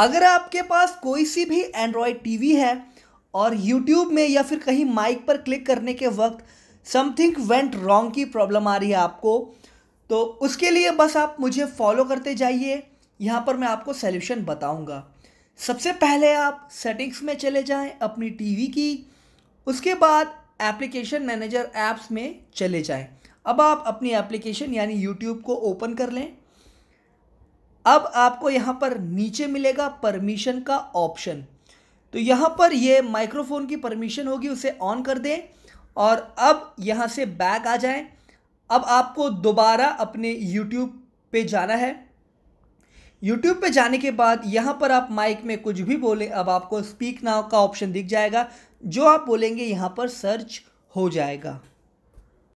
अगर आपके पास कोई सी भी एंड्रॉयड टीवी है और यूट्यूब में या फिर कहीं माइक पर क्लिक करने के वक्त समथिंग वेंट रॉन्ग की प्रॉब्लम आ रही है आपको तो उसके लिए बस आप मुझे फॉलो करते जाइए यहाँ पर मैं आपको सल्यूशन बताऊँगा सबसे पहले आप सेटिंग्स में चले जाएं अपनी टीवी की उसके बाद एप्लीकेशन मैनेजर ऐप्स में चले जाएं अब आप अपनी एप्लीकेशन यानी यूट्यूब को ओपन कर लें अब आपको यहाँ पर नीचे मिलेगा परमिशन का ऑप्शन तो यहाँ पर ये माइक्रोफोन की परमिशन होगी उसे ऑन कर दें और अब यहाँ से बैक आ जाएं अब आपको दोबारा अपने यूट्यूब पे जाना है यूट्यूब पे जाने के बाद यहाँ पर आप माइक में कुछ भी बोले अब आपको स्पीक नाव का ऑप्शन दिख जाएगा जो आप बोलेंगे यहाँ पर सर्च हो जाएगा